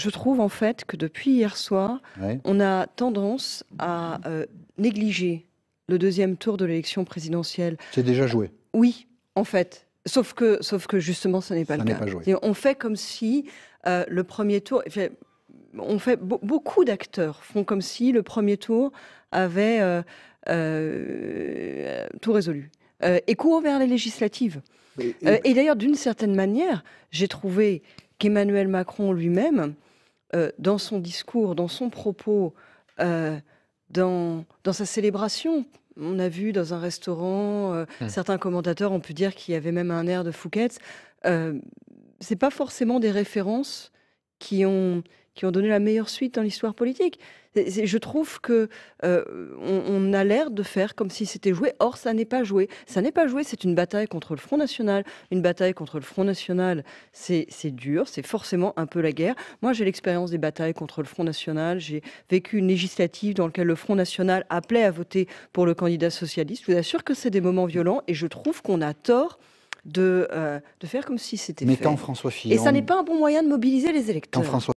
Je trouve en fait que depuis hier soir, on a tendance à euh, négliger le deuxième tour de l'élection présidentielle. C'est déjà joué. Oui, en fait. Sauf que, sauf que justement, ce n'est pas Ça le cas. On fait comme si euh, le premier tour. On fait beaucoup d'acteurs font comme si le premier tour avait euh, tout résolu et courent vers les législatives. et d'ailleurs, d'une certaine manière, j'ai trouvé qu'Emmanuel Macron lui-même euh, dans son discours, dans son propos, euh, dans, sa célébration. On a vu dans un restaurant, euh, hmm. certains commentateurs ont pu dire qu'il y avait même un air de fouquette. Ce n'est pas forcément des références qui ont, qui ont donné la meilleure suite dans l'histoire politique. je trouve que euh, on, a l'air de faire comme si c'était joué. Or, ça n'est pas joué. Ça n'est pas joué. C'est une bataille contre le Front National. Une bataille contre le Front National, c'est dur. C'est forcément un peu la guerre. Moi, j'ai l'expérience des batailles contre le Front National. J'ai vécu une législative dans laquelle le Front National appelait à voter pour le candidat socialiste. Je vous assure que c'est des moments violents et je trouve qu'on a tort de, euh, de faire comme si c'était fait. tant François Fillon. Et ça n'est pas un bon moyen de mobiliser les électeurs.